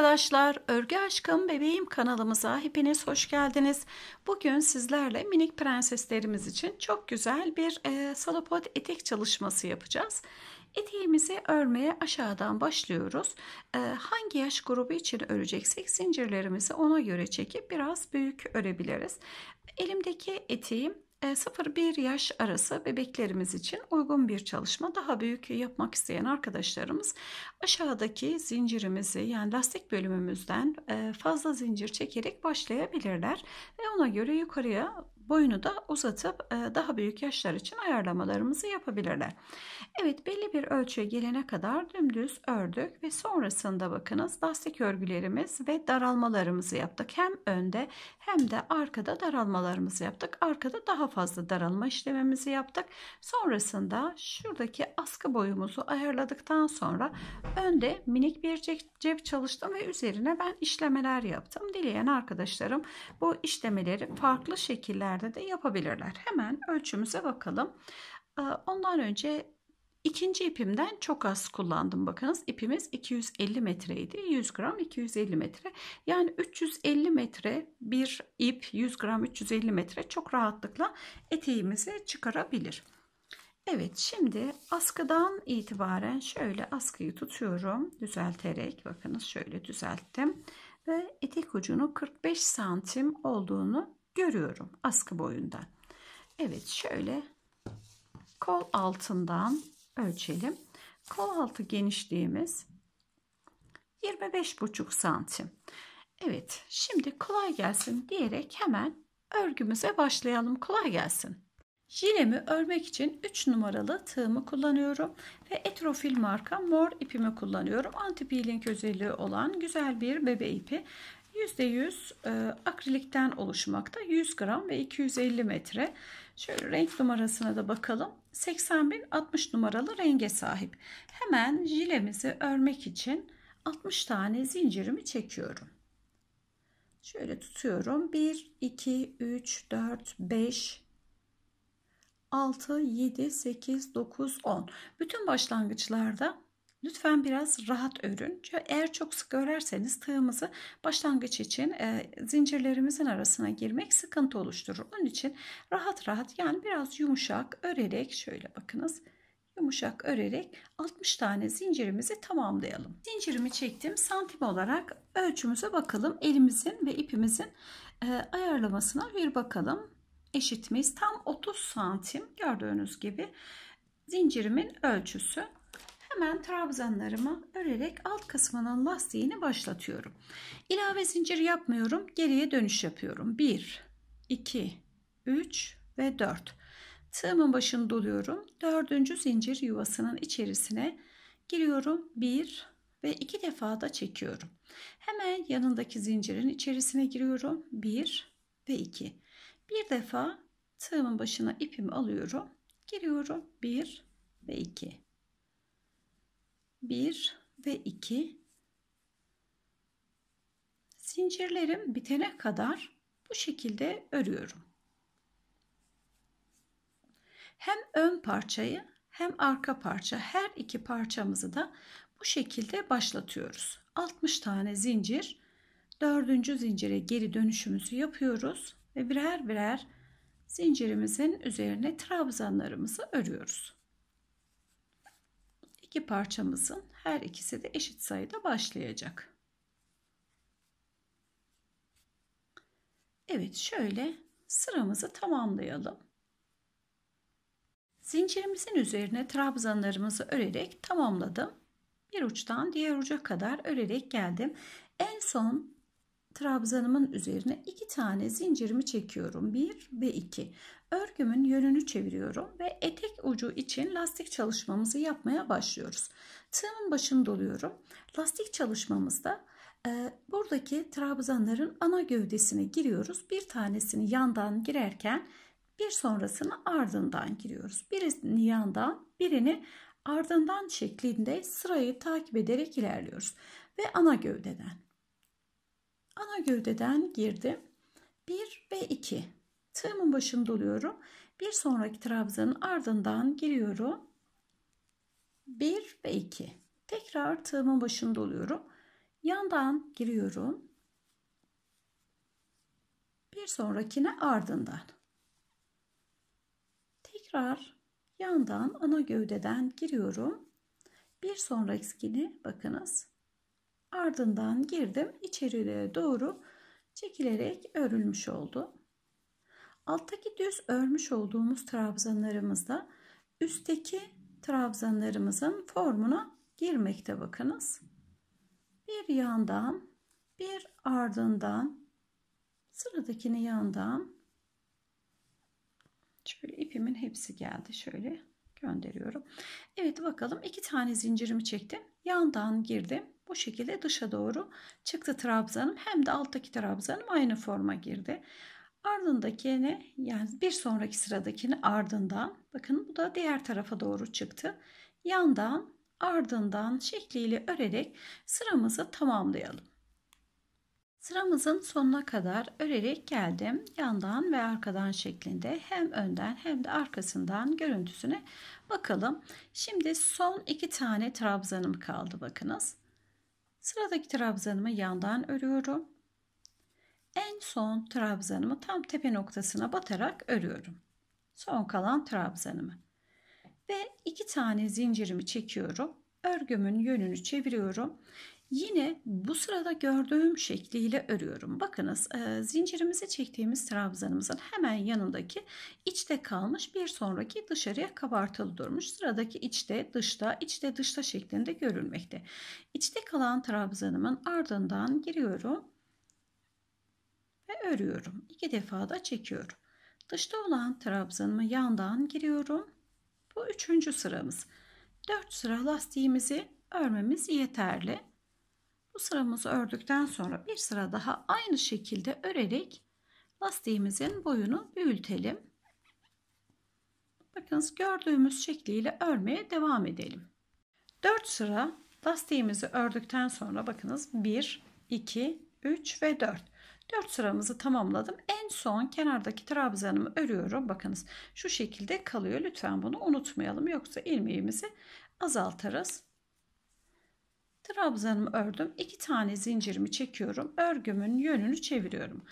arkadaşlar, Örgü Aşkım Bebeğim kanalımıza hepiniz hoş geldiniz. Bugün sizlerle minik prenseslerimiz için çok güzel bir e, salopod etek çalışması yapacağız. Eteğimizi örmeye aşağıdan başlıyoruz. E, hangi yaş grubu için öreceksek zincirlerimizi ona göre çekip biraz büyük örebiliriz. Elimdeki eteğim 0-1 ee, yaş arası bebeklerimiz için uygun bir çalışma. Daha büyük yapmak isteyen arkadaşlarımız aşağıdaki zincirimizi yani lastik bölümümüzden e, fazla zincir çekerek başlayabilirler. Ve ona göre yukarıya boyunu da uzatıp e, daha büyük yaşlar için ayarlamalarımızı yapabilirler. Evet belli bir ölçüye gelene kadar dümdüz ördük ve sonrasında bakınız lastik örgülerimiz ve daralmalarımızı yaptık. Hem önde hem de arkada daralmalarımızı yaptık. Arkada daha fazla daralma işlemimizi yaptık. Sonrasında şuradaki askı boyumuzu ayarladıktan sonra önde minik bir cep çalıştım ve üzerine ben işlemeler yaptım. Dileyen arkadaşlarım bu işlemeleri farklı şekiller şekillerde de yapabilirler. Hemen ölçümüze bakalım. Ee, ondan önce ikinci ipimden çok az kullandım. Bakınız ipimiz 250 metreydi. 100 gram 250 metre. Yani 350 metre bir ip 100 gram 350 metre çok rahatlıkla eteğimizi çıkarabilir. Evet şimdi askıdan itibaren şöyle askıyı tutuyorum düzelterek bakınız şöyle düzelttim ve etek ucunu 45 santim olduğunu görüyorum askı boyunda. Evet şöyle kol altından ölçelim. Kol altı genişliğimiz 25,5 santim. Evet şimdi kolay gelsin diyerek hemen örgümüze başlayalım. Kolay gelsin. Jilemi örmek için 3 numaralı tığımı kullanıyorum ve Etrofil marka mor ipimi kullanıyorum. Anti-peeling özelliği olan güzel bir bebe ipi. %100 e, akrilikten oluşmakta. 100 gram ve 250 metre. Şöyle renk numarasına da bakalım. 80.60 numaralı renge sahip. Hemen jilemizi örmek için 60 tane zincirimi çekiyorum. Şöyle tutuyorum. 1, 2, 3, 4, 5, 6, 7, 8, 9, 10. Bütün başlangıçlarda Lütfen biraz rahat örün. Eğer çok sık örerseniz tığımızı başlangıç için e, zincirlerimizin arasına girmek sıkıntı oluşturur. Onun için rahat rahat yani biraz yumuşak örerek şöyle bakınız yumuşak örerek 60 tane zincirimizi tamamlayalım. Zincirimi çektim. Santim olarak ölçümüze bakalım. Elimizin ve ipimizin e, ayarlamasına bir bakalım. Eşit Tam 30 santim gördüğünüz gibi zincirimin ölçüsü hemen trabzanlarımı örerek alt kısmının lastiğini başlatıyorum. İlave zincir yapmıyorum. Geriye dönüş yapıyorum. 1, 2, 3 ve 4. Tığımın başını doluyorum. Dördüncü zincir yuvasının içerisine giriyorum. 1 ve 2 defa da çekiyorum. Hemen yanındaki zincirin içerisine giriyorum. 1 ve 2. Bir defa tığımın başına ipimi alıyorum. Giriyorum. 1 ve 2. 1 ve 2 zincirlerim bitene kadar bu şekilde örüyorum. Hem ön parçayı hem arka parça her iki parçamızı da bu şekilde başlatıyoruz. 60 tane zincir dördüncü zincire geri dönüşümüzü yapıyoruz ve birer birer zincirimizin üzerine trabzanlarımızı örüyoruz iki parçamızın her ikisi de eşit sayıda başlayacak. Evet şöyle sıramızı tamamlayalım. Zincirimizin üzerine trabzanlarımızı örerek tamamladım. Bir uçtan diğer uca kadar örerek geldim. En son trabzanımın üzerine iki tane zincirimi çekiyorum. bir ve iki. Örgümün yönünü çeviriyorum ve etek ucu için lastik çalışmamızı yapmaya başlıyoruz. Tığımın başını doluyorum. Lastik çalışmamızda e, buradaki trabzanların ana gövdesine giriyoruz. Bir tanesini yandan girerken bir sonrasını ardından giriyoruz. Birini yandan birini ardından şeklinde sırayı takip ederek ilerliyoruz. Ve ana gövdeden. Ana gövdeden girdim. 1 ve 2 Tığımın başını doluyorum. Bir sonraki trabzanın ardından giriyorum. 1 ve 2. Tekrar tığımın başını doluyorum. Yandan giriyorum. Bir sonrakine ardından. Tekrar yandan ana gövdeden giriyorum. Bir sonrakini bakınız. Ardından girdim. içeriye doğru çekilerek örülmüş oldu. Alttaki düz örmüş olduğumuz trabzanlarımızda üstteki trabzanlarımızın formuna girmekte bakınız. Bir yandan, bir ardından, sıradakini yandan şöyle ipimin hepsi geldi. Şöyle gönderiyorum. Evet bakalım iki tane zincirimi çektim. Yandan girdim. Bu şekilde dışa doğru çıktı trabzanım. Hem de alttaki trabzanım aynı forma girdi. Ardındakini yani bir sonraki sıradakini ardından bakın bu da diğer tarafa doğru çıktı. Yandan ardından şekliyle örerek sıramızı tamamlayalım. Sıramızın sonuna kadar örerek geldim. Yandan ve arkadan şeklinde hem önden hem de arkasından görüntüsüne bakalım. Şimdi son iki tane trabzanım kaldı bakınız. Sıradaki trabzanımı yandan örüyorum. En son trabzanımı tam tepe noktasına batarak örüyorum. Son kalan trabzanımı. Ve iki tane zincirimi çekiyorum. Örgümün yönünü çeviriyorum. Yine bu sırada gördüğüm şekliyle örüyorum. Bakınız e, zincirimizi çektiğimiz trabzanımızın hemen yanındaki içte kalmış bir sonraki dışarıya kabartılı durmuş. Sıradaki içte dışta içte dışta şeklinde görülmekte. İçte kalan trabzanımın ardından giriyorum ve örüyorum. İki defa da çekiyorum. Dışta olan trabzanımı yandan giriyorum. Bu üçüncü sıramız. Dört sıra lastiğimizi örmemiz yeterli. Bu sıramızı ördükten sonra bir sıra daha aynı şekilde örerek lastiğimizin boyunu büyütelim. Bakınız gördüğümüz şekliyle örmeye devam edelim. Dört sıra lastiğimizi ördükten sonra bakınız bir, iki, üç ve dört. 4 sıramızı tamamladım. En son kenardaki trabzanımı örüyorum. Bakınız şu şekilde kalıyor. Lütfen bunu unutmayalım. Yoksa ilmeğimizi azaltırız. Trabzanımı ördüm. 2 tane zincirimi çekiyorum. Örgümün yönünü çeviriyorum.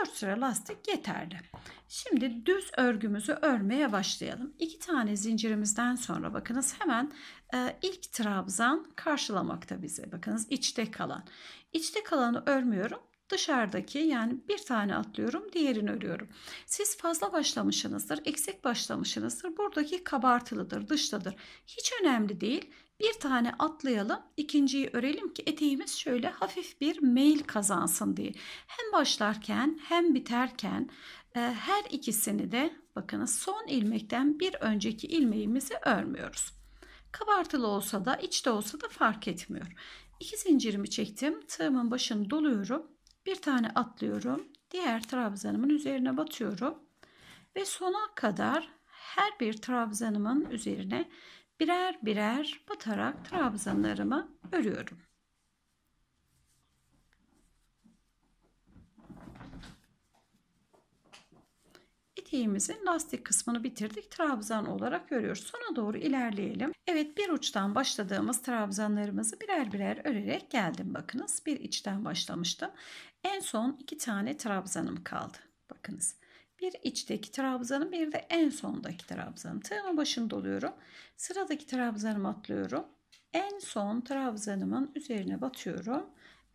4 sıra lastik yeterli. Şimdi düz örgümüzü örmeye başlayalım. 2 tane zincirimizden sonra bakınız hemen e, ilk trabzan karşılamakta bize. Bakınız içte kalan. İçte kalanı örmüyorum Dışarıdaki yani bir tane atlıyorum diğerini örüyorum. Siz fazla başlamışsınızdır, eksik başlamışsınızdır. Buradaki kabartılıdır, dıştadır. Hiç önemli değil. Bir tane atlayalım, ikinciyi örelim ki eteğimiz şöyle hafif bir mail kazansın diye. Hem başlarken hem biterken e, her ikisini de bakınız son ilmekten bir önceki ilmeğimizi örmüyoruz. Kabartılı olsa da içte olsa da fark etmiyor. İki zincirimi çektim. Tığımın başını doluyorum. Bir tane atlıyorum. Diğer trabzanımın üzerine batıyorum. Ve sona kadar her bir trabzanımın üzerine birer birer batarak trabzanlarımı örüyorum. tetiğimizin lastik kısmını bitirdik. Trabzan olarak örüyoruz. Sona doğru ilerleyelim. Evet bir uçtan başladığımız trabzanlarımızı birer birer örerek geldim. Bakınız bir içten başlamıştım. En son iki tane trabzanım kaldı. Bakınız bir içteki trabzanım bir de en sondaki trabzanım. Tığımın başını doluyorum. Sıradaki trabzanımı atlıyorum. En son trabzanımın üzerine batıyorum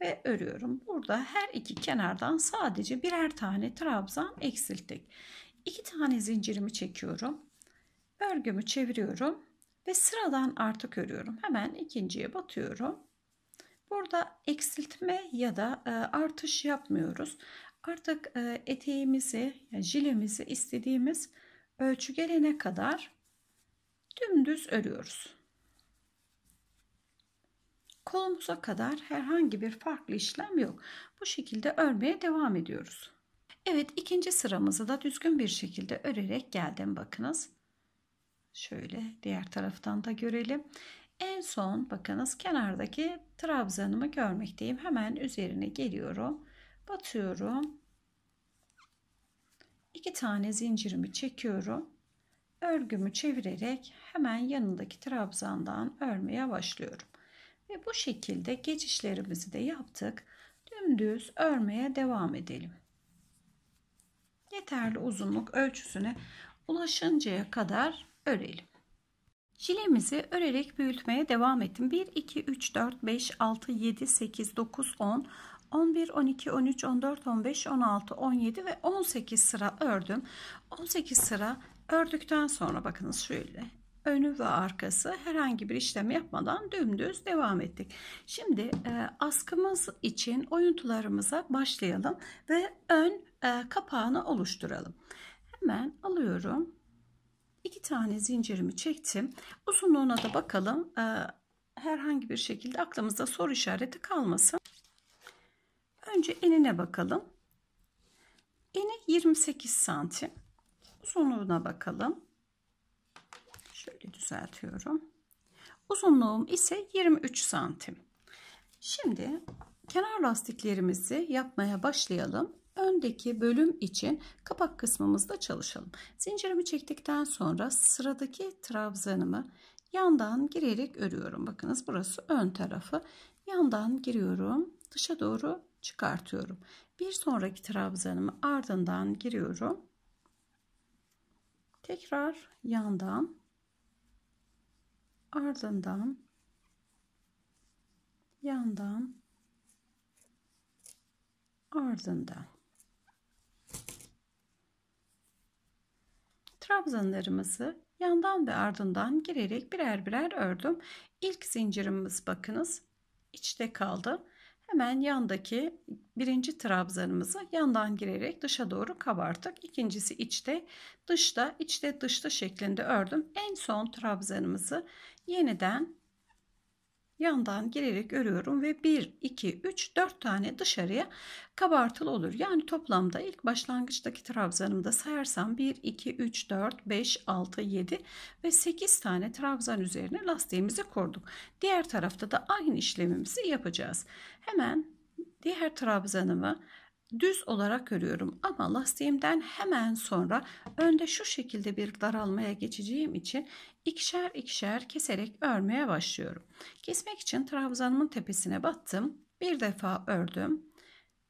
ve örüyorum. Burada her iki kenardan sadece birer tane trabzan eksilttik. 2 tane zincirimi çekiyorum. Örgümü çeviriyorum ve sıradan artık örüyorum. Hemen ikinciye batıyorum. Burada eksiltme ya da e, artış yapmıyoruz. Artık e, eteğimizi, yani jilemizi istediğimiz ölçü gelene kadar dümdüz örüyoruz. Kolumuza kadar herhangi bir farklı işlem yok. Bu şekilde örmeye devam ediyoruz. Evet ikinci sıramızı da düzgün bir şekilde örerek geldim bakınız. Şöyle diğer taraftan da görelim. En son bakınız kenardaki trabzanımı görmekteyim. Hemen üzerine geliyorum. Batıyorum. İki tane zincirimi çekiyorum. Örgümü çevirerek hemen yanındaki trabzandan örmeye başlıyorum. Ve bu şekilde geçişlerimizi de yaptık. Dümdüz örmeye devam edelim yeterli uzunluk ölçüsüne ulaşıncaya kadar örelim. Jilemizi örerek büyütmeye devam ettim. 1, 2, 3, 4, 5, 6, 7, 8, 9, 10, 11, 12, 13, 14, 15, 16, 17 ve 18 sıra ördüm. 18 sıra ördükten sonra bakınız şöyle önü ve arkası herhangi bir işlem yapmadan dümdüz devam ettik. Şimdi e, askımız için oyuntularımıza başlayalım ve ön e, kapağını oluşturalım. Hemen alıyorum. İki tane zincirimi çektim. Uzunluğuna da bakalım. E, herhangi bir şekilde aklımızda soru işareti kalmasın. Önce enine bakalım. Eni 28 santim. Uzunluğuna bakalım. Şöyle düzeltiyorum. Uzunluğum ise 23 santim. Şimdi kenar lastiklerimizi yapmaya başlayalım öndeki bölüm için kapak kısmımızda çalışalım. Zincirimi çektikten sonra sıradaki trabzanımı yandan girerek örüyorum. Bakınız burası ön tarafı. Yandan giriyorum. Dışa doğru çıkartıyorum. Bir sonraki trabzanımı ardından giriyorum. Tekrar yandan ardından yandan ardından trabzanlarımızı yandan ve ardından girerek birer birer ördüm. İlk zincirimiz bakınız içte kaldı. Hemen yandaki birinci trabzanımızı yandan girerek dışa doğru kabarttık. İkincisi içte, dışta, içte, dışta şeklinde ördüm. En son trabzanımızı yeniden yandan girerek örüyorum ve 1, 2, 3, 4 tane dışarıya kabartılı olur. Yani toplamda ilk başlangıçtaki trabzanımda sayarsam 1, 2, 3, 4, 5, 6, 7 ve 8 tane trabzan üzerine lastiğimizi kurduk. Diğer tarafta da aynı işlemimizi yapacağız. Hemen diğer trabzanımı düz olarak örüyorum ama lastiğimden hemen sonra önde şu şekilde bir daralmaya geçeceğim için ikişer ikişer keserek örmeye başlıyorum. Kesmek için trabzanımın tepesine battım. Bir defa ördüm.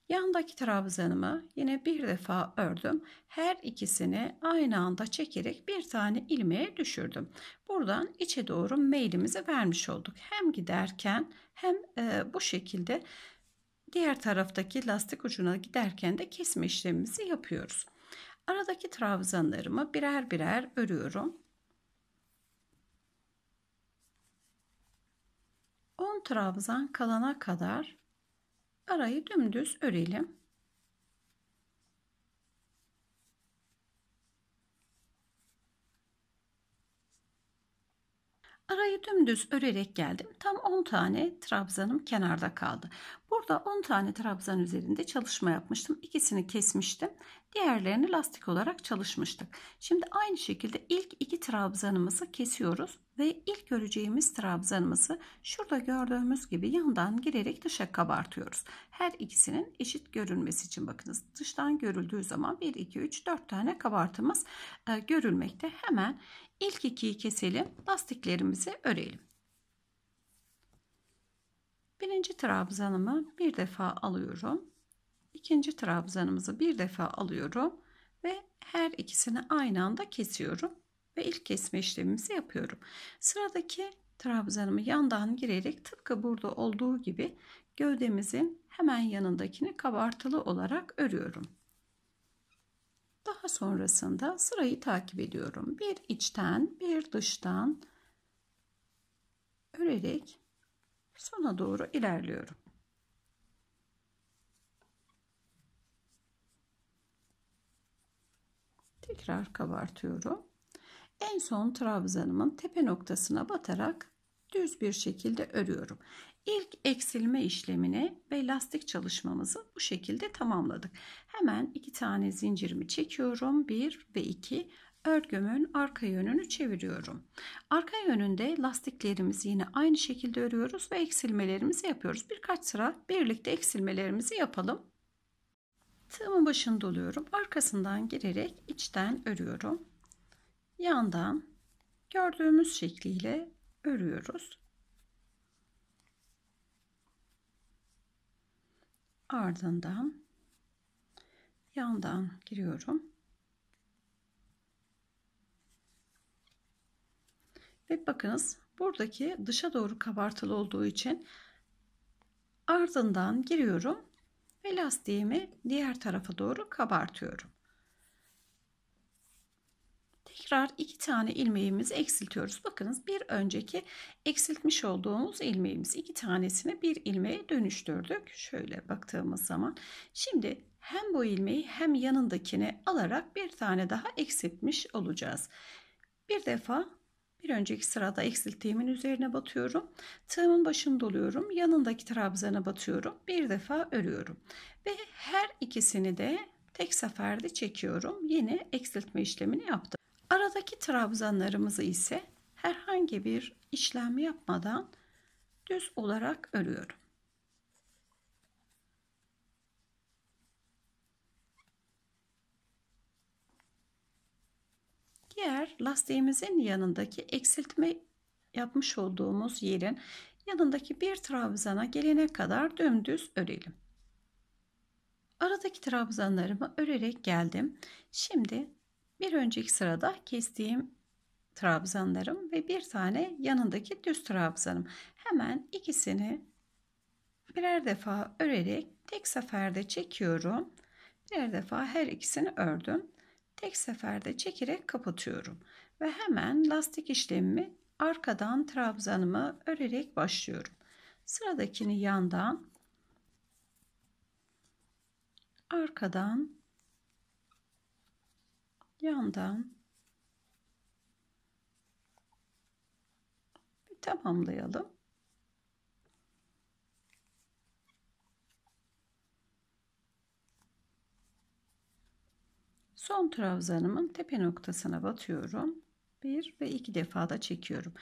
Yandaki trabzanımı yine bir defa ördüm. Her ikisini aynı anda çekerek bir tane ilmeğe düşürdüm. Buradan içe doğru meylimizi vermiş olduk. Hem giderken hem e, bu şekilde Diğer taraftaki lastik ucuna giderken de kesme işlemimizi yapıyoruz. Aradaki trabzanlarımı birer birer örüyorum. 10 trabzan kalana kadar arayı dümdüz örelim. Arayı dümdüz örerek geldim. Tam 10 tane trabzanım kenarda kaldı. Burada 10 tane trabzan üzerinde çalışma yapmıştım. İkisini kesmiştim. Diğerlerini lastik olarak çalışmıştık. Şimdi aynı şekilde ilk iki trabzanımızı kesiyoruz ve ilk öreceğimiz trabzanımızı şurada gördüğümüz gibi yandan girerek dışa kabartıyoruz. Her ikisinin eşit görünmesi için bakınız dıştan görüldüğü zaman 1 2 3 4 tane kabartımız e, görülmekte. Hemen İlk ikiyi keselim. Lastiklerimizi örelim. Birinci trabzanımı bir defa alıyorum. İkinci trabzanımızı bir defa alıyorum ve her ikisini aynı anda kesiyorum ve ilk kesme işlemimizi yapıyorum. Sıradaki trabzanımı yandan girerek tıpkı burada olduğu gibi gövdemizin hemen yanındakini kabartılı olarak örüyorum. Daha sonrasında sırayı takip ediyorum. Bir içten, bir dıştan örerek sona doğru ilerliyorum. Tekrar kabartıyorum. En son trabzanımın tepe noktasına batarak düz bir şekilde örüyorum. İlk eksilme işlemini ve lastik çalışmamızı bu şekilde tamamladık. Hemen iki tane zincirimi çekiyorum. 1 ve 2 örgümün arka yönünü çeviriyorum. Arka yönünde lastiklerimizi yine aynı şekilde örüyoruz ve eksilmelerimizi yapıyoruz. Birkaç sıra birlikte eksilmelerimizi yapalım. Tığımın başını doluyorum. Arkasından girerek içten örüyorum. Yandan gördüğümüz şekliyle örüyoruz. ardından yandan giriyorum. Ve bakınız buradaki dışa doğru kabartılı olduğu için ardından giriyorum ve lastiğimi diğer tarafa doğru kabartıyorum tekrar iki tane ilmeğimizi eksiltiyoruz. Bakınız bir önceki eksiltmiş olduğumuz ilmeğimiz iki tanesini bir ilmeğe dönüştürdük. Şöyle baktığımız zaman şimdi hem bu ilmeği hem yanındakini alarak bir tane daha eksiltmiş olacağız. Bir defa bir önceki sırada eksilttiğimin üzerine batıyorum. Tığımın başını doluyorum. Yanındaki trabzana batıyorum. Bir defa örüyorum. Ve her ikisini de tek seferde çekiyorum. Yine eksiltme işlemini yaptım. Aradaki trabzanlarımızı ise herhangi bir işlem yapmadan düz olarak örüyorum. Diğer lastiğimizin yanındaki eksiltme yapmış olduğumuz yerin yanındaki bir trabzana gelene kadar dümdüz örelim. Aradaki trabzanlarımı örerek geldim. Şimdi bir önceki sırada kestiğim trabzanlarım ve bir tane yanındaki düz trabzanım. Hemen ikisini birer defa örerek tek seferde çekiyorum. Birer defa her ikisini ördüm. Tek seferde çekerek kapatıyorum. Ve hemen lastik işlemimi arkadan trabzanımı örerek başlıyorum. Sıradakini yandan arkadan yandan bir tamamlayalım. Son trabzanımın tepe noktasına batıyorum. bir ve iki defa da çekiyorum.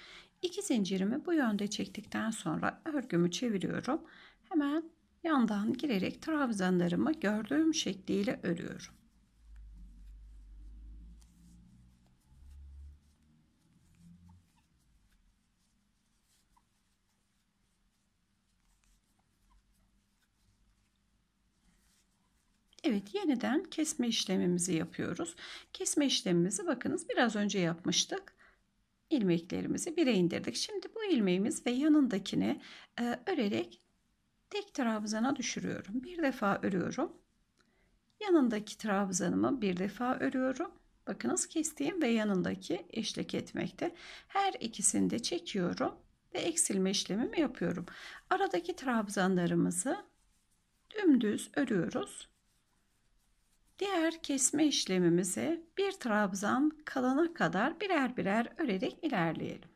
İki zincirimi bu yönde çektikten sonra örgümü çeviriyorum. Hemen yandan girerek trabzanlarımı gördüğüm şekliyle örüyorum. Evet yeniden kesme işlemimizi yapıyoruz. Kesme işlemimizi bakınız biraz önce yapmıştık. İlmeklerimizi bire indirdik. Şimdi bu ilmeğimiz ve yanındakini e, örerek tek trabzana düşürüyorum. Bir defa örüyorum. Yanındaki trabzanımı bir defa örüyorum. Bakınız kestiğim ve yanındaki eşlik etmekte. Her ikisini de çekiyorum ve eksilme işlemimi yapıyorum. Aradaki trabzanlarımızı dümdüz örüyoruz. Diğer kesme işlemimize bir trabzan kalana kadar birer birer örerek ilerleyelim.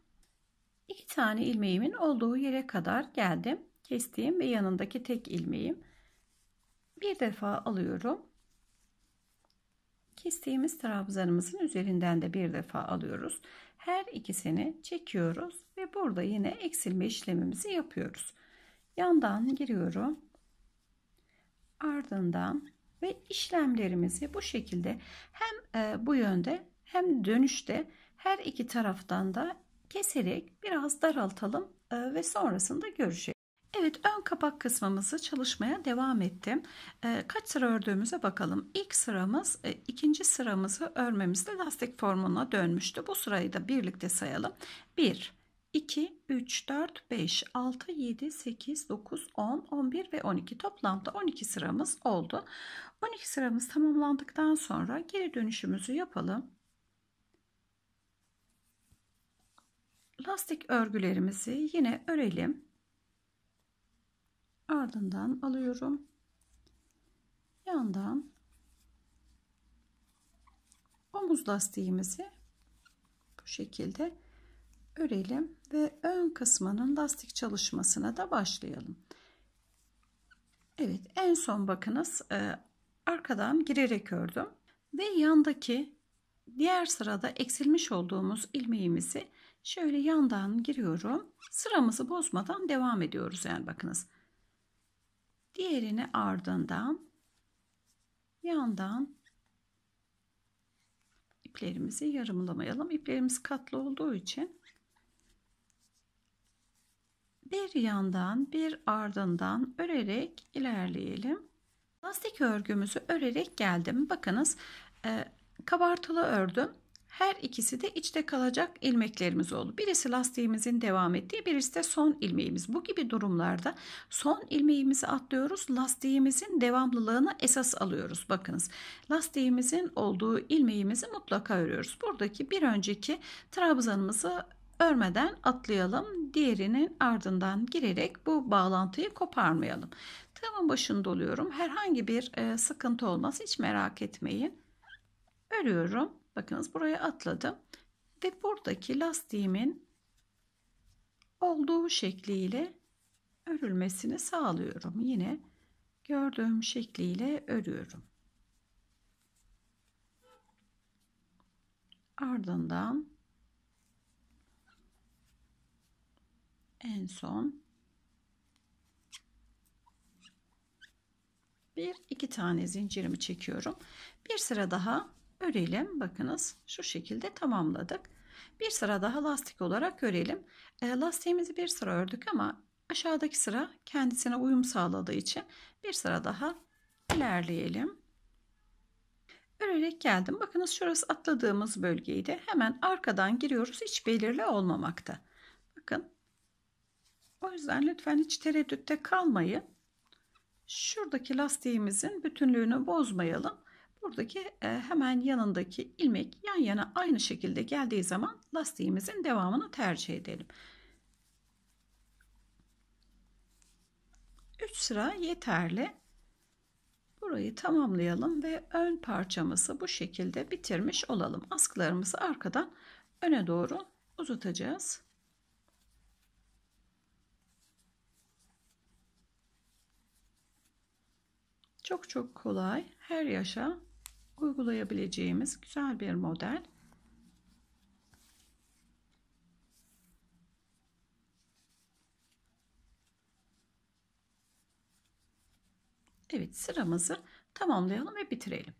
İki tane ilmeğimin olduğu yere kadar geldim. Kestiğim ve yanındaki tek ilmeğim. Bir defa alıyorum. Kestiğimiz trabzanımızın üzerinden de bir defa alıyoruz. Her ikisini çekiyoruz ve burada yine eksilme işlemimizi yapıyoruz. Yandan giriyorum. Ardından ve işlemlerimizi bu şekilde hem e, bu yönde hem dönüşte her iki taraftan da keserek biraz daraltalım e, ve sonrasında görüşelim. Evet ön kapak kısmımızı çalışmaya devam ettim. E, kaç sıra ördüğümüze bakalım. İlk sıramız ikinci sıramızı örmemizde lastik formuna dönmüştü. Bu sırayı da birlikte sayalım. 1 2, 3, 4, 5, 6, 7, 8, 9, 10, 11 ve 12 toplamda 12 sıramız oldu. 12 sıramız tamamlandıktan sonra geri dönüşümüzü yapalım. Lastik örgülerimizi yine örelim. Ardından alıyorum. Yandan omuz lastiğimizi bu şekilde örelim ve ön kısmının lastik çalışmasına da başlayalım. Evet en son bakınız e, arkadan girerek ördüm ve yandaki diğer sırada eksilmiş olduğumuz ilmeğimizi şöyle yandan giriyorum sıramızı bozmadan devam ediyoruz yani bakınız diğerini ardından yandan iplerimizi yarımlamayalım İplerimiz katlı olduğu için bir yandan bir ardından örerek ilerleyelim. Lastik örgümüzü örerek geldim. Bakınız e, kabartılı ördüm. Her ikisi de içte kalacak ilmeklerimiz oldu. Birisi lastiğimizin devam ettiği, birisi de son ilmeğimiz. Bu gibi durumlarda son ilmeğimizi atlıyoruz, lastiğimizin devamlılığını esas alıyoruz. Bakınız, lastiğimizin olduğu ilmeğimizi mutlaka örüyoruz. Buradaki bir önceki trabzanımızı örmeden atlayalım. Diğerinin ardından girerek bu bağlantıyı koparmayalım. Tığımın başını doluyorum. Herhangi bir e, sıkıntı olmaz. Hiç merak etmeyin. Örüyorum. Bakınız buraya atladım. Ve buradaki lastiğimin olduğu şekliyle örülmesini sağlıyorum. Yine gördüğüm şekliyle örüyorum. Ardından en son bir iki tane zincirimi çekiyorum bir sıra daha örelim bakınız şu şekilde tamamladık bir sıra daha lastik olarak örelim e, lastiğimizi bir sıra ördük ama aşağıdaki sıra kendisine uyum sağladığı için bir sıra daha ilerleyelim örerek geldim bakınız şurası atladığımız bölgeydi hemen arkadan giriyoruz hiç belirli olmamakta bakın o yüzden lütfen hiç tereddütte kalmayın. Şuradaki lastiğimizin bütünlüğünü bozmayalım. Buradaki e, hemen yanındaki ilmek yan yana aynı şekilde geldiği zaman lastiğimizin devamını tercih edelim. 3 sıra yeterli. Burayı tamamlayalım ve ön parçamızı bu şekilde bitirmiş olalım. Askılarımızı arkadan öne doğru uzatacağız. Çok çok kolay her yaşa uygulayabileceğimiz güzel bir model. Evet sıramızı tamamlayalım ve bitirelim.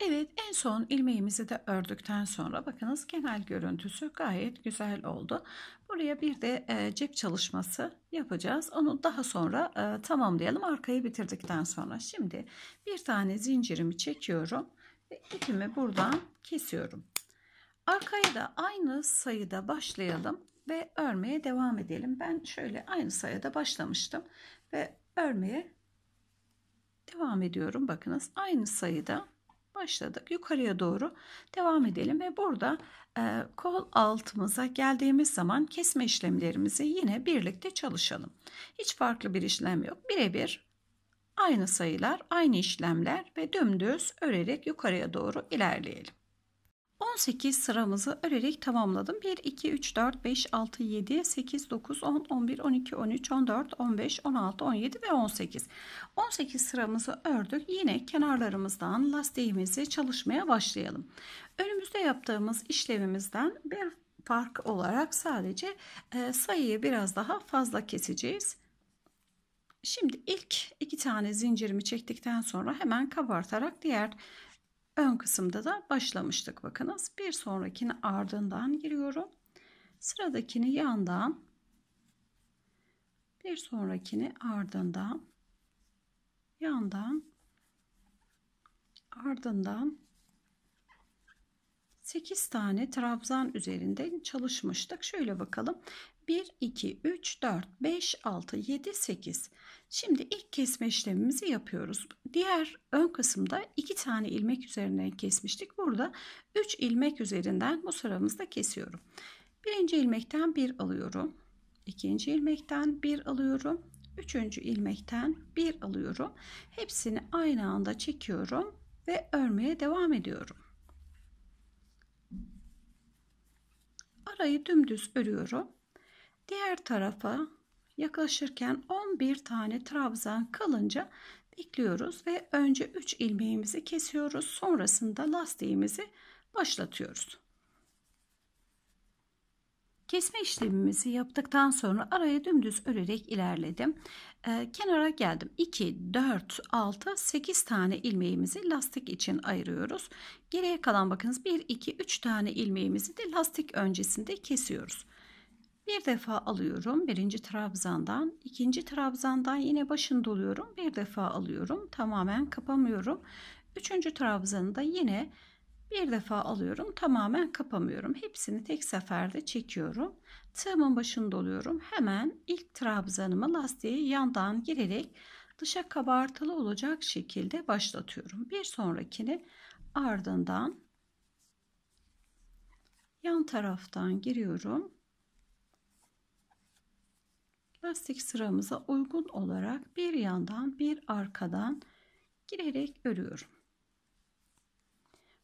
Evet en son ilmeğimizi de ördükten sonra bakınız genel görüntüsü gayet güzel oldu. Buraya bir de e, cep çalışması yapacağız. Onu daha sonra e, tamamlayalım arkayı bitirdikten sonra. Şimdi bir tane zincirimi çekiyorum ve ipimi buradan kesiyorum. Arkaya da aynı sayıda başlayalım ve örmeye devam edelim. Ben şöyle aynı sayıda başlamıştım ve örmeye devam ediyorum. Bakınız aynı sayıda başladık. Yukarıya doğru devam edelim ve burada e, kol altımıza geldiğimiz zaman kesme işlemlerimizi yine birlikte çalışalım. Hiç farklı bir işlem yok. Birebir aynı sayılar, aynı işlemler ve dümdüz örerek yukarıya doğru ilerleyelim. 18 sıramızı örerek tamamladım. 1, 2, 3, 4, 5, 6, 7, 8, 9, 10, 11, 12, 13, 14, 15, 16, 17 ve 18. 18 sıramızı ördük. Yine kenarlarımızdan lastiğimizi çalışmaya başlayalım. Önümüzde yaptığımız işlemimizden bir fark olarak sadece e, sayıyı biraz daha fazla keseceğiz. Şimdi ilk iki tane zincirimi çektikten sonra hemen kabartarak diğer Ön kısımda da başlamıştık bakınız. Bir sonrakini ardından giriyorum. Sıradakini yandan bir sonrakini ardından yandan ardından 8 tane trabzan üzerinde çalışmıştık. Şöyle bakalım. 1 2 3 4 5 6 7 8 Şimdi ilk kesme işlemimizi yapıyoruz. Diğer ön kısımda iki tane ilmek üzerinden kesmiştik. Burada 3 ilmek üzerinden bu sıramızda kesiyorum. Birinci ilmekten bir alıyorum. ikinci ilmekten bir alıyorum. Üçüncü ilmekten bir alıyorum. Hepsini aynı anda çekiyorum ve örmeye devam ediyorum. Arayı dümdüz örüyorum. Diğer tarafa yaklaşırken 11 tane trabzan kalınca bekliyoruz ve önce 3 ilmeğimizi kesiyoruz. Sonrasında lastiğimizi başlatıyoruz. Kesme işlemimizi yaptıktan sonra araya dümdüz örerek ilerledim. Ee, kenara geldim. 2, 4, 6, 8 tane ilmeğimizi lastik için ayırıyoruz. Geriye kalan bakınız 1, 2, 3 tane ilmeğimizi de lastik öncesinde kesiyoruz. Bir defa alıyorum birinci trabzandan, ikinci trabzandan yine başını doluyorum. Bir defa alıyorum, tamamen kapamıyorum. Üçüncü trabzanı da yine bir defa alıyorum, tamamen kapamıyorum. Hepsini tek seferde çekiyorum. Tığımın başını doluyorum. Hemen ilk trabzanımı lastiği yandan girerek dışa kabartılı olacak şekilde başlatıyorum. Bir sonrakini ardından yan taraftan giriyorum lastik sıramıza uygun olarak bir yandan bir arkadan girerek örüyorum.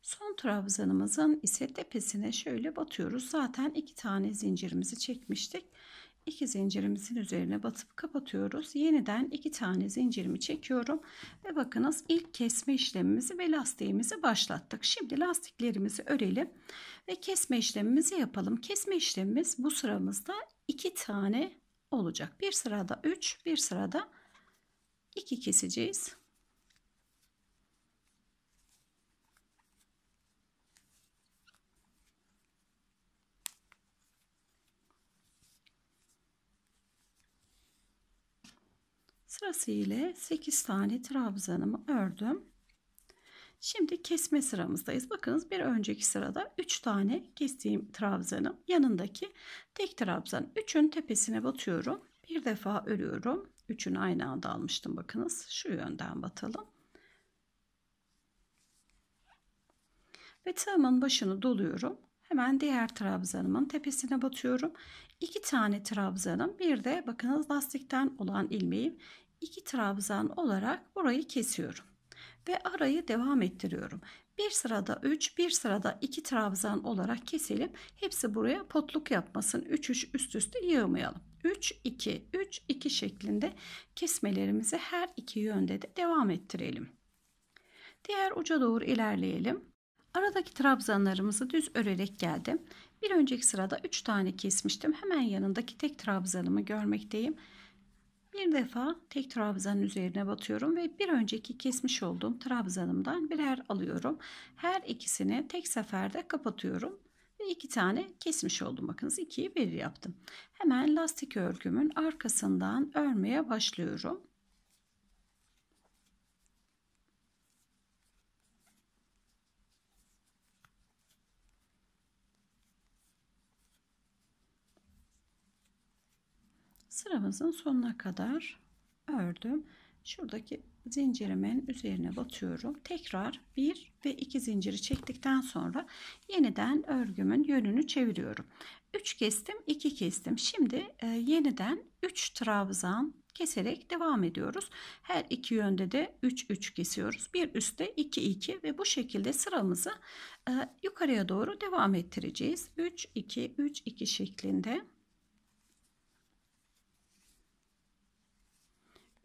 Son trabzanımızın ise tepesine şöyle batıyoruz. Zaten iki tane zincirimizi çekmiştik. İki zincirimizin üzerine batıp kapatıyoruz. Yeniden iki tane zincirimi çekiyorum ve bakınız ilk kesme işlemimizi ve lastiğimizi başlattık. Şimdi lastiklerimizi örelim ve kesme işlemimizi yapalım. Kesme işlemimiz bu sıramızda iki tane olacak. Bir sırada 3, bir sırada 2 keseceğiz. Sırasıyla 8 tane trabzanımı ördüm. Şimdi kesme sıramızdayız. Bakınız bir önceki sırada 3 tane kestiğim trabzanın yanındaki tek trabzan 3'ün tepesine batıyorum. Bir defa örüyorum. 3'ün aynı anda almıştım bakınız. Şu yönden batalım. Ve tığımın başını doluyorum. Hemen diğer trabzanımın tepesine batıyorum. 2 tane trabzanım bir de bakınız lastikten olan ilmeğim 2 trabzan olarak burayı kesiyorum ve arayı devam ettiriyorum. Bir sırada 3, bir sırada 2 trabzan olarak keselim. Hepsi buraya potluk yapmasın. 3 3 üst üste yığmayalım. 3 2 3 2 şeklinde kesmelerimizi her iki yönde de devam ettirelim. Diğer uca doğru ilerleyelim. Aradaki trabzanlarımızı düz örerek geldim. Bir önceki sırada 3 tane kesmiştim. Hemen yanındaki tek trabzanımı görmekteyim. Bir defa tek trabzanın üzerine batıyorum ve bir önceki kesmiş olduğum trabzanımdan birer alıyorum. Her ikisini tek seferde kapatıyorum ve iki tane kesmiş oldum. Bakınız ikiyi bir yaptım. Hemen lastik örgümün arkasından örmeye başlıyorum. sıramızın sonuna kadar ördüm. Şuradaki zincirimin üzerine batıyorum. Tekrar 1 ve 2 zinciri çektikten sonra yeniden örgümün yönünü çeviriyorum. 3 kestim, 2 kestim. Şimdi e, yeniden 3 trabzan keserek devam ediyoruz. Her iki yönde de 3 3 kesiyoruz. Bir üstte 2 2 ve bu şekilde sıramızı e, yukarıya doğru devam ettireceğiz. 3 2 3 2 şeklinde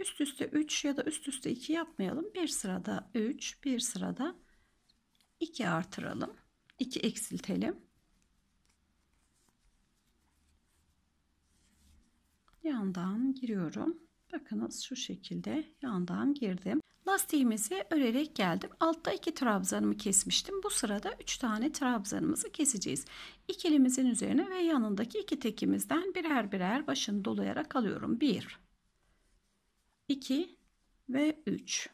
Üst üste 3 ya da üst üste 2 yapmayalım. Bir sırada 3, bir sırada 2 artıralım. 2 eksiltelim. Yandan giriyorum. Bakınız şu şekilde yandan girdim. Lastiğimizi örerek geldim. Altta iki trabzanımı kesmiştim. Bu sırada üç tane trabzanımızı keseceğiz. İkilimizin üzerine ve yanındaki iki tekimizden birer birer başını dolayarak alıyorum. Bir, 2 ve 3.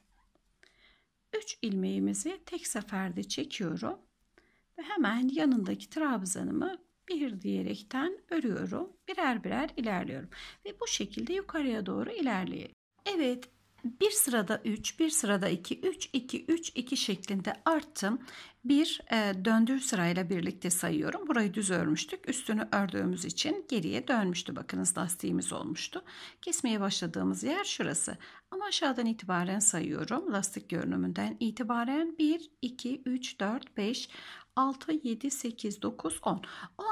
3 ilmeğimizi tek seferde çekiyorum ve hemen yanındaki trabzanımı bir diyerekten örüyorum. Birer birer ilerliyorum ve bu şekilde yukarıya doğru ilerleyelim. Evet, bir sırada 3, bir sırada 2, 3, 2, 3, 2 şeklinde arttım. Bir e, döndüğü sırayla birlikte sayıyorum. Burayı düz örmüştük. Üstünü ördüğümüz için geriye dönmüştü. Bakınız lastiğimiz olmuştu. Kesmeye başladığımız yer şurası. Ama aşağıdan itibaren sayıyorum. Lastik görünümünden itibaren 1, 2, 3, 4, 5, 6, 7, 8, 9, 10.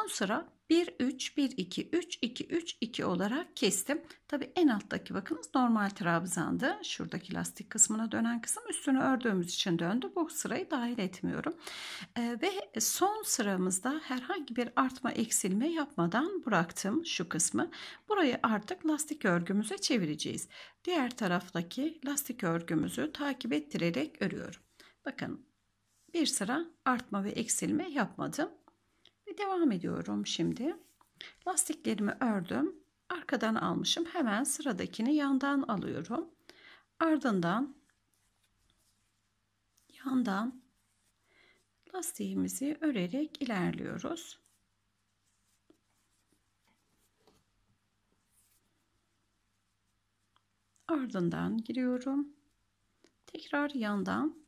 10 sıra 1, 3, 1, 2, 3, 2, 3, 2 olarak kestim. Tabi en alttaki bakınız normal trabzandı. Şuradaki lastik kısmına dönen kısım üstünü ördüğümüz için döndü. Bu sırayı dahil etmiyorum. Ee, ve son sıramızda herhangi bir artma eksilme yapmadan bıraktım şu kısmı. Burayı artık lastik örgümüze çevireceğiz. Diğer taraftaki lastik örgümüzü takip ettirerek örüyorum. Bakın bir sıra artma ve eksilme yapmadım. Ve devam ediyorum şimdi. Lastiklerimi ördüm. Arkadan almışım. Hemen sıradakini yandan alıyorum. Ardından yandan lastiğimizi örerek ilerliyoruz. Ardından giriyorum. Tekrar yandan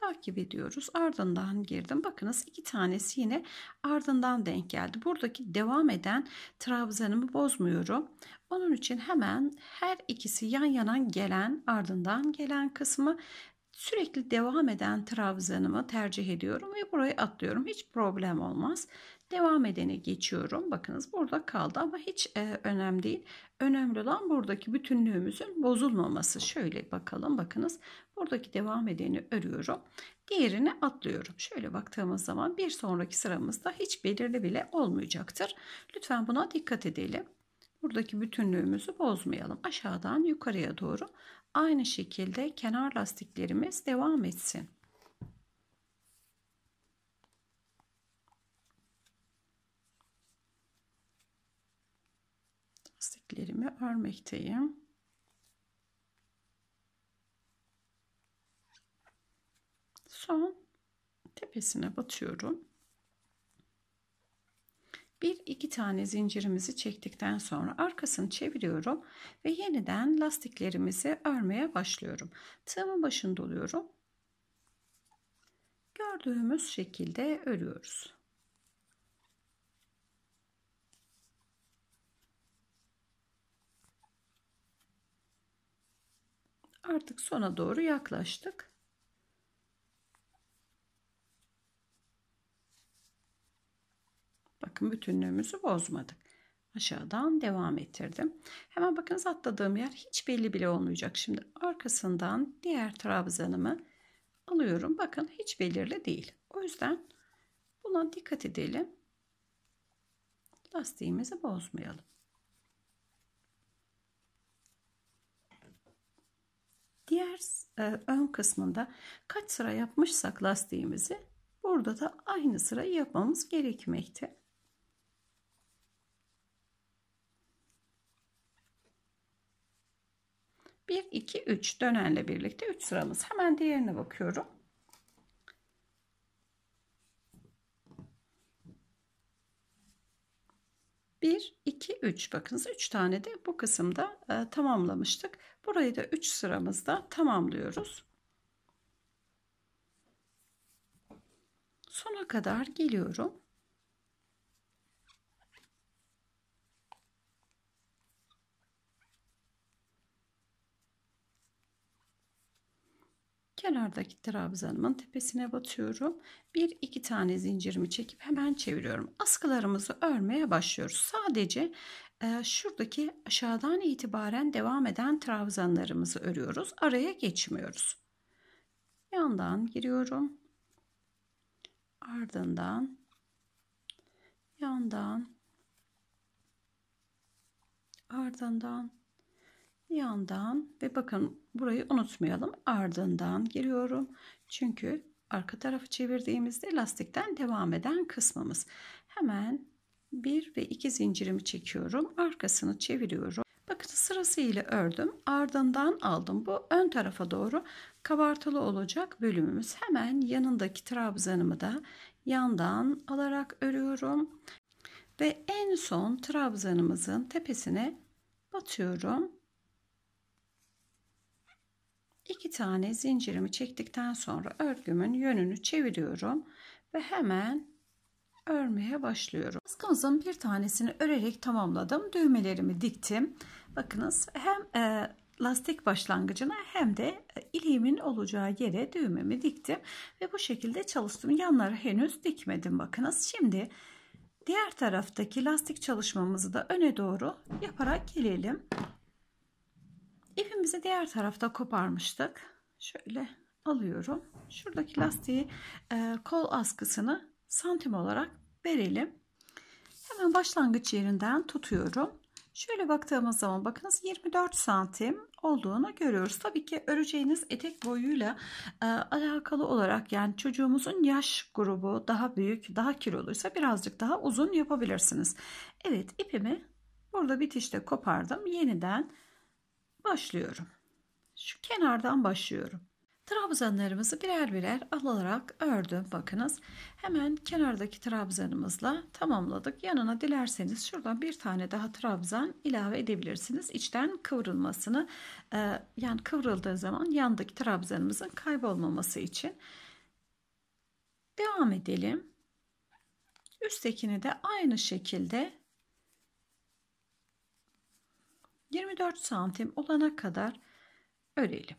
takip ediyoruz. Ardından girdim. Bakınız iki tanesi yine ardından denk geldi. Buradaki devam eden trabzanımı bozmuyorum. Onun için hemen her ikisi yan yana gelen ardından gelen kısmı sürekli devam eden trabzanımı tercih ediyorum ve buraya atlıyorum. Hiç problem olmaz. Devam edene geçiyorum. Bakınız burada kaldı ama hiç e, önemli değil. Önemli olan buradaki bütünlüğümüzün bozulmaması. Şöyle bakalım bakınız Buradaki devam edeni örüyorum. Diğerini atlıyorum. Şöyle baktığımız zaman bir sonraki sıramızda hiç belirli bile olmayacaktır. Lütfen buna dikkat edelim. Buradaki bütünlüğümüzü bozmayalım. Aşağıdan yukarıya doğru aynı şekilde kenar lastiklerimiz devam etsin. Lastiklerimi örmekteyim. Son tepesine batıyorum. Bir iki tane zincirimizi çektikten sonra arkasını çeviriyorum ve yeniden lastiklerimizi örmeye başlıyorum. Tığımın başında oluyorum. Gördüğümüz şekilde örüyoruz. Artık sona doğru yaklaştık. Bakın bütünlüğümüzü bozmadık. Aşağıdan devam ettirdim. Hemen bakınız atladığım yer hiç belli bile olmayacak. Şimdi arkasından diğer trabzanımı alıyorum. Bakın hiç belirli değil. O yüzden buna dikkat edelim. Lastiğimizi bozmayalım. Diğer e, ön kısmında kaç sıra yapmışsak lastiğimizi burada da aynı sırayı yapmamız gerekmekte. 1, 2, 3 dönenle birlikte 3 sıramız. Hemen diğerine bakıyorum. Bir, iki, üç. Bakınız üç tane de bu kısımda e, tamamlamıştık. Burayı da üç sıramızda tamamlıyoruz. Sona kadar geliyorum. kenardaki trabzanımın tepesine batıyorum. Bir iki tane zincirimi çekip hemen çeviriyorum. Askılarımızı örmeye başlıyoruz. Sadece e, şuradaki aşağıdan itibaren devam eden trabzanlarımızı örüyoruz. Araya geçmiyoruz. Yandan giriyorum. Ardından yandan ardından yandan ve bakın burayı unutmayalım ardından giriyorum çünkü arka tarafı çevirdiğimizde lastikten devam eden kısmımız hemen bir ve iki zincirimi çekiyorum arkasını çeviriyorum bakın sırasıyla ördüm ardından aldım bu ön tarafa doğru kabartılı olacak bölümümüz hemen yanındaki trabzanımı da yandan alarak örüyorum ve en son trabzanımızın tepesine batıyorum 2 tane zincirimi çektikten sonra örgümün yönünü çeviriyorum ve hemen örmeye başlıyorum. Askımızın bir tanesini örerek tamamladım. Düğmelerimi diktim. Bakınız hem e, lastik başlangıcına hem de e, iliğimin olacağı yere düğmemi diktim ve bu şekilde çalıştım. Yanları henüz dikmedim bakınız. Şimdi diğer taraftaki lastik çalışmamızı da öne doğru yaparak gelelim ipimizi diğer tarafta koparmıştık. Şöyle alıyorum. Şuradaki lastiği e, kol askısını santim olarak verelim. Hemen başlangıç yerinden tutuyorum. Şöyle baktığımız zaman bakınız 24 santim olduğunu görüyoruz. Tabii ki öreceğiniz etek boyuyla e, alakalı olarak yani çocuğumuzun yaş grubu daha büyük, daha kiloluysa birazcık daha uzun yapabilirsiniz. Evet ipimi burada bitişte kopardım. Yeniden Başlıyorum. Şu kenardan başlıyorum. Trabzanlarımızı birer birer alarak ördüm. Bakınız hemen kenardaki trabzanımızla tamamladık. Yanına dilerseniz şuradan bir tane daha trabzan ilave edebilirsiniz. İçten kıvrılmasını e, yani kıvrıldığı zaman yandaki trabzanımızın kaybolmaması için. Devam edelim. Üsttekini de aynı şekilde 24 santim olana kadar örelim.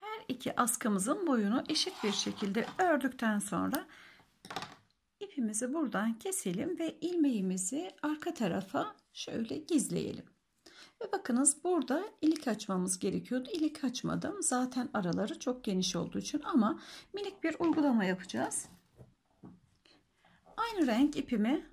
Her iki askımızın boyunu eşit bir şekilde ördükten sonra ipimizi buradan keselim ve ilmeğimizi arka tarafa şöyle gizleyelim. Ve bakınız burada ilik açmamız gerekiyordu. İlik açmadım. Zaten araları çok geniş olduğu için ama minik bir uygulama yapacağız. Aynı renk ipimi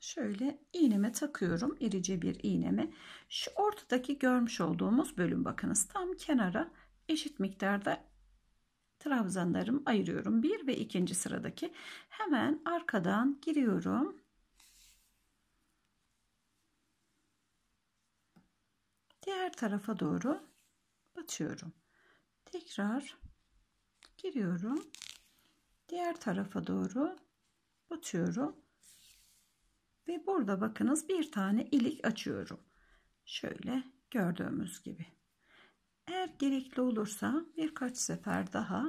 şöyle iğneme takıyorum. irice bir iğneme Şu ortadaki görmüş olduğumuz bölüm bakınız. Tam kenara eşit miktarda trabzanlarımı ayırıyorum. Bir ve ikinci sıradaki. Hemen arkadan giriyorum diğer tarafa doğru batıyorum. Tekrar giriyorum. Diğer tarafa doğru batıyorum. Ve burada bakınız bir tane ilik açıyorum. Şöyle gördüğümüz gibi. Eğer gerekli olursa birkaç sefer daha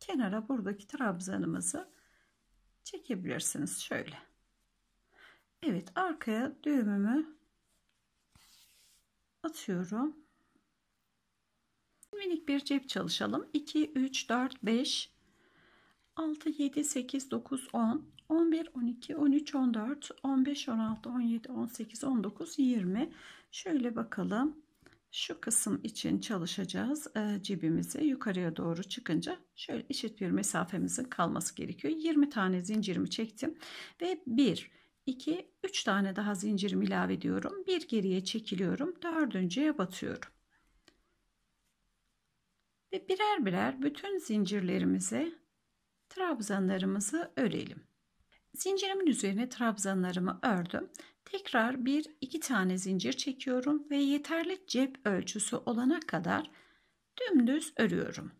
kenara buradaki trabzanımızı çekebilirsiniz şöyle. Evet arkaya düğümümü atıyorum. Minik bir cep çalışalım. 2, 3, 4, 5, 6, 7, 8, 9, 10, 11, 12, 13, 14, 15, 16, 17, 18, 19, 20. Şöyle bakalım. Şu kısım için çalışacağız. E, yukarıya doğru çıkınca şöyle eşit bir mesafemizin kalması gerekiyor. 20 tane zincirimi çektim ve 1, 2, 3 tane daha zincirim ilave ediyorum. Bir geriye çekiliyorum. Dördüncüye batıyorum. Ve birer birer bütün zincirlerimizi trabzanlarımızı örelim. Zincirimin üzerine trabzanlarımı ördüm. Tekrar bir iki tane zincir çekiyorum ve yeterli cep ölçüsü olana kadar dümdüz örüyorum.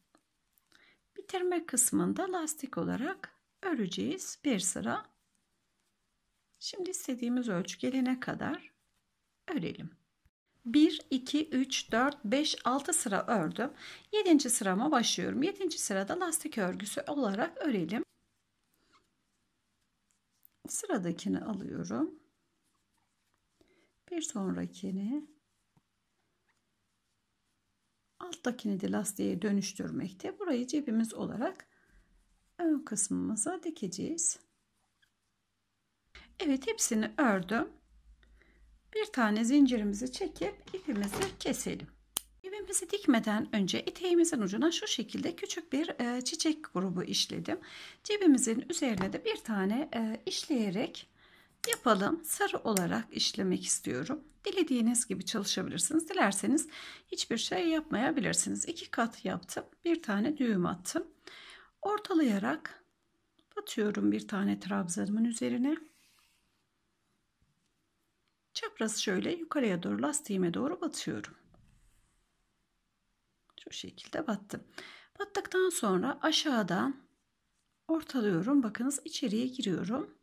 Bitirme kısmında lastik olarak öreceğiz bir sıra Şimdi istediğimiz ölçü gelene kadar örelim. 1, 2, 3, 4, 5, 6 sıra ördüm. 7. sırama başlıyorum. 7. sırada lastik örgüsü olarak örelim. Sıradakini alıyorum. Bir sonrakini alttakini de lastiğe dönüştürmekte. Burayı cebimiz olarak ön kısmımıza dikeceğiz. Evet hepsini ördüm. Bir tane zincirimizi çekip ipimizi keselim. İpimizi dikmeden önce eteğimizin ucuna şu şekilde küçük bir e, çiçek grubu işledim. Cebimizin üzerine de bir tane e, işleyerek yapalım. Sarı olarak işlemek istiyorum. Dilediğiniz gibi çalışabilirsiniz. Dilerseniz hiçbir şey yapmayabilirsiniz. İki kat yaptım. Bir tane düğüm attım. Ortalayarak batıyorum bir tane trabzanımın üzerine. Çapraz şöyle yukarıya doğru lastiğime doğru batıyorum. Şu şekilde battım. Battıktan sonra aşağıdan ortalıyorum. Bakınız içeriye giriyorum.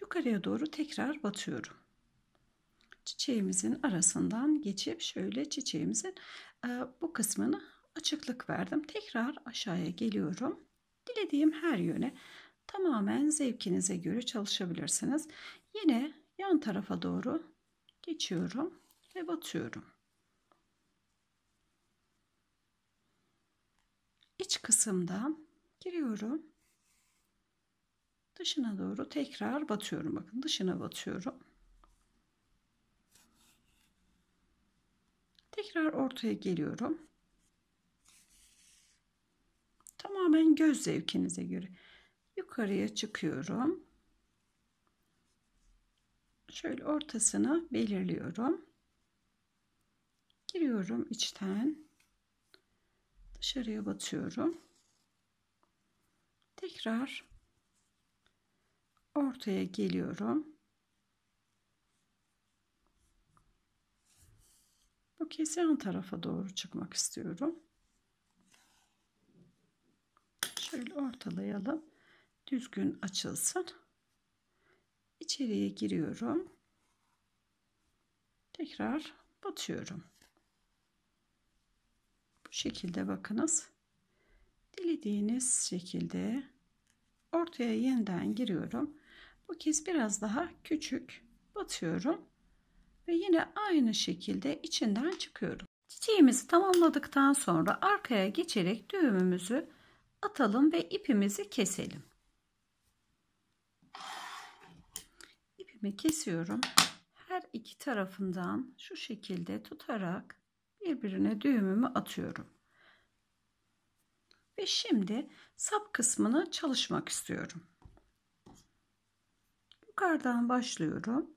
Yukarıya doğru tekrar batıyorum. Çiçeğimizin arasından geçip şöyle çiçeğimizin e, bu kısmını açıklık verdim. Tekrar aşağıya geliyorum. Dilediğim her yöne tamamen zevkinize göre çalışabilirsiniz. Yine yan tarafa doğru geçiyorum ve batıyorum. İç kısımda giriyorum. Dışına doğru tekrar batıyorum. Bakın dışına batıyorum. Tekrar ortaya geliyorum. Tamamen göz zevkinize göre yukarıya çıkıyorum. Şöyle ortasını belirliyorum. Giriyorum içten. Dışarıya batıyorum. Tekrar ortaya geliyorum. Bu kez yan tarafa doğru çıkmak istiyorum. Şöyle ortalayalım düzgün açılsın. İçeriye giriyorum. Tekrar batıyorum. Bu şekilde bakınız. Dilediğiniz şekilde ortaya yeniden giriyorum. Bu kez biraz daha küçük batıyorum ve yine aynı şekilde içinden çıkıyorum. Çiçeğimizi tamamladıktan sonra arkaya geçerek düğümümüzü atalım ve ipimizi keselim. ipimi kesiyorum. Her iki tarafından şu şekilde tutarak birbirine düğümümü atıyorum. Ve şimdi sap kısmını çalışmak istiyorum. Yukarıdan başlıyorum.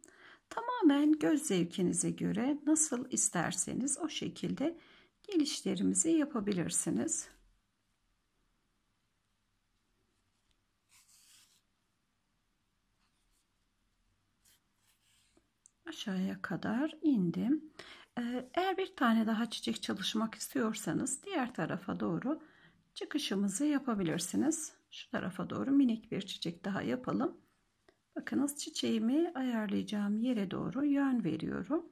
Tamamen göz zevkinize göre nasıl isterseniz o şekilde gelişlerimizi yapabilirsiniz. aşağıya kadar indim. Ee, eğer bir tane daha çiçek çalışmak istiyorsanız diğer tarafa doğru çıkışımızı yapabilirsiniz. Şu tarafa doğru minik bir çiçek daha yapalım. Bakınız çiçeğimi ayarlayacağım yere doğru yön veriyorum.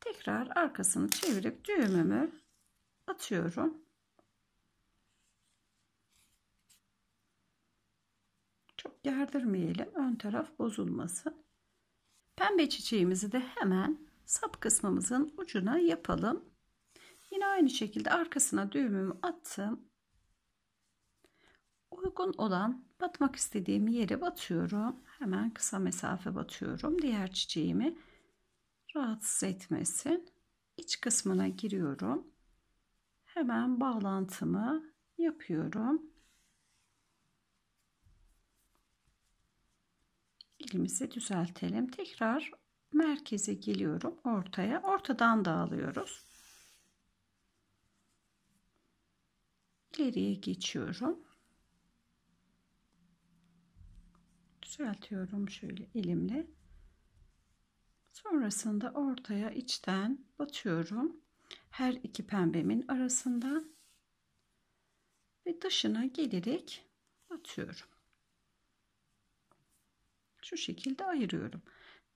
Tekrar arkasını çevirip düğümümü atıyorum. Çok gerdirmeyelim. Ön taraf bozulmasın. Pembe çiçeğimizi de hemen sap kısmımızın ucuna yapalım. Yine aynı şekilde arkasına düğümümü attım. Uygun olan batmak istediğim yere batıyorum. Hemen kısa mesafe batıyorum. Diğer çiçeğimi rahatsız etmesin. İç kısmına giriyorum. Hemen bağlantımı yapıyorum. şeklimizi düzeltelim. Tekrar merkeze geliyorum ortaya. Ortadan dağılıyoruz. İleriye geçiyorum. Düzeltiyorum şöyle elimle. Sonrasında ortaya içten batıyorum. Her iki pembemin arasında ve dışına gelerek batıyorum şu şekilde ayırıyorum.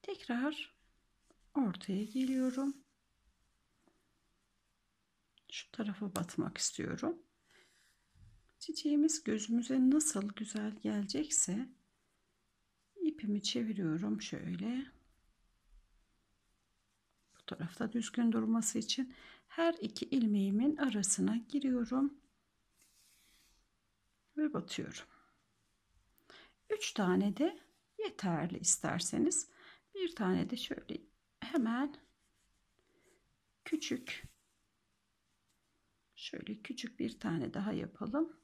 Tekrar ortaya geliyorum. Şu tarafa batmak istiyorum. Çiçeğimiz gözümüze nasıl güzel gelecekse ipimi çeviriyorum şöyle. Bu tarafta düzgün durması için her iki ilmeğimin arasına giriyorum ve batıyorum. 3 tane de yeterli isterseniz. Bir tane de şöyle hemen küçük şöyle küçük bir tane daha yapalım.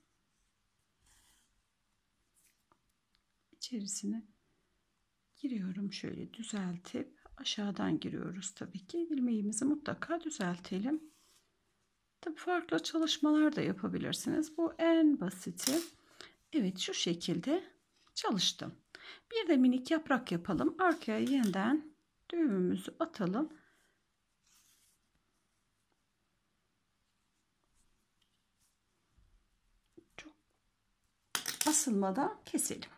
içerisine giriyorum şöyle düzeltip aşağıdan giriyoruz tabii ki. ilmeğimizi mutlaka düzeltelim. Tabii farklı çalışmalar da yapabilirsiniz. Bu en basiti. Evet şu şekilde çalıştım. Bir de minik yaprak yapalım. Arkaya yeniden düğümümüzü atalım. Çok asılmadan keselim.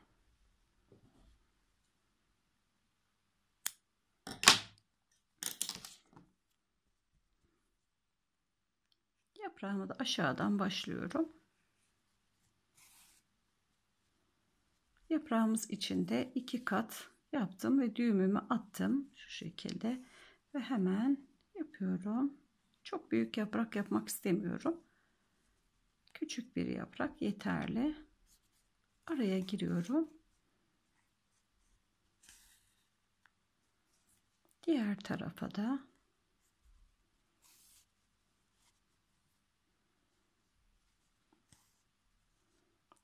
Yaprağımı da aşağıdan başlıyorum. yaprağımız içinde iki kat yaptım ve düğümümü attım şu şekilde ve hemen yapıyorum çok büyük yaprak yapmak istemiyorum küçük bir yaprak yeterli araya giriyorum diğer tarafa da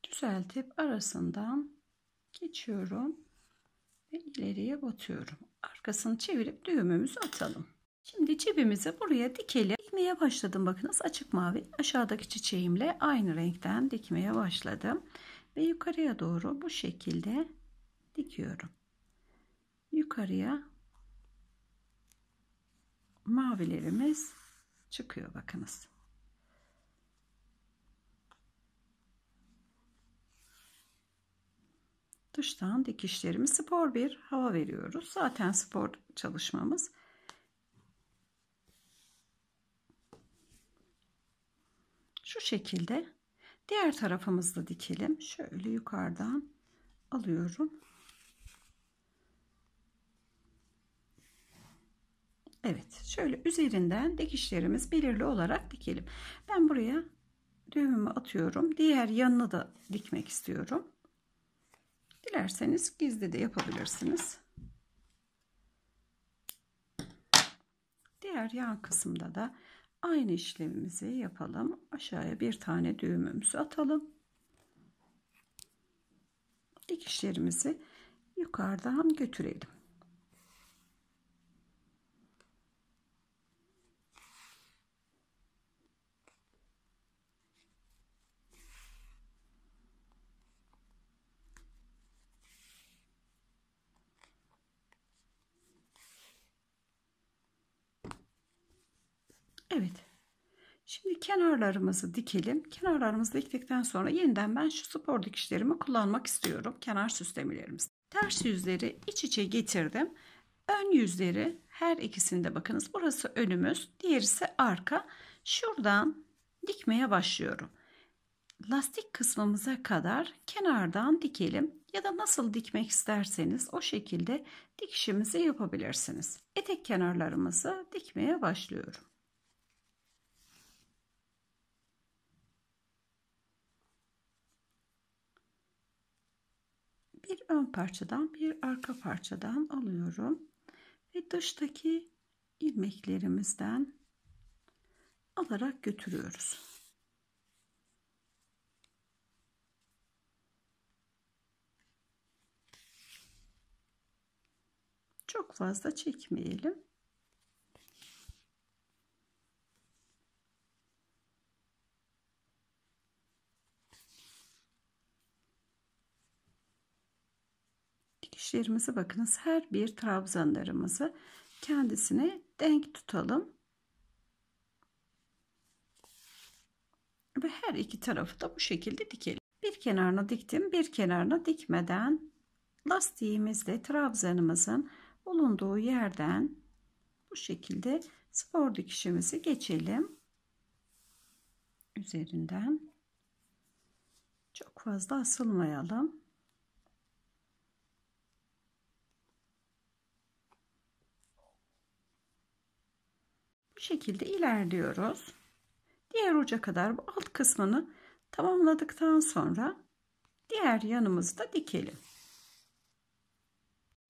düzeltip arasından geçiyorum ve ileriye batıyorum. Arkasını çevirip düğümümüzü atalım. Şimdi cebimize buraya dikelim. Dikmeye başladım. Bakınız açık mavi aşağıdaki çiçeğimle aynı renkten dikmeye başladım. Ve yukarıya doğru bu şekilde dikiyorum. Yukarıya mavilerimiz çıkıyor bakınız. dıştan dikişlerimi spor bir hava veriyoruz. Zaten spor çalışmamız. Şu şekilde diğer tarafımızda dikelim. Şöyle yukarıdan alıyorum. Evet şöyle üzerinden dikişlerimiz belirli olarak dikelim. Ben buraya düğümümü atıyorum. Diğer yanını da dikmek istiyorum. Dilerseniz gizli de yapabilirsiniz. Diğer yan kısımda da aynı işlemimizi yapalım. Aşağıya bir tane düğümümüzü atalım. Dikişlerimizi yukarıdan götürelim. Şimdi kenarlarımızı dikelim. Kenarlarımızı diktikten sonra yeniden ben şu spor dikişlerimi kullanmak istiyorum. Kenar süslemelerimiz. Ters yüzleri iç içe getirdim. Ön yüzleri her ikisinde bakınız. Burası önümüz, diğeri ise arka. Şuradan dikmeye başlıyorum. Lastik kısmımıza kadar kenardan dikelim ya da nasıl dikmek isterseniz o şekilde dikişimizi yapabilirsiniz. Etek kenarlarımızı dikmeye başlıyorum. bir ön parçadan bir arka parçadan alıyorum ve dıştaki ilmeklerimizden alarak götürüyoruz. Çok fazla çekmeyelim. işlerimizi bakınız her bir trabzanlarımızı kendisine denk tutalım. Ve her iki tarafı da bu şekilde dikelim. Bir kenarına diktim, bir kenarına dikmeden lastiğimizle trabzanımızın bulunduğu yerden bu şekilde spor dikişimizi geçelim. Üzerinden çok fazla asılmayalım. şekilde ilerliyoruz. Diğer uca kadar bu alt kısmını tamamladıktan sonra diğer yanımızı da dikelim.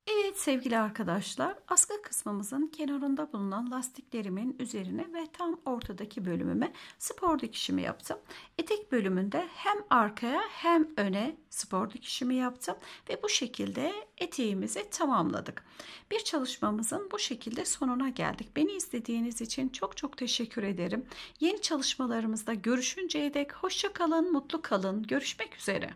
Evet sevgili arkadaşlar askı kısmımızın kenarında bulunan lastiklerimin üzerine ve tam ortadaki bölümüme spor dikişimi yaptım. Etek bölümünde hem arkaya hem öne spor dikişimi yaptım ve bu şekilde eteğimizi tamamladık. Bir çalışmamızın bu şekilde sonuna geldik. Beni izlediğiniz için çok çok teşekkür ederim. Yeni çalışmalarımızda görüşünceye dek hoşça kalın, mutlu kalın. Görüşmek üzere.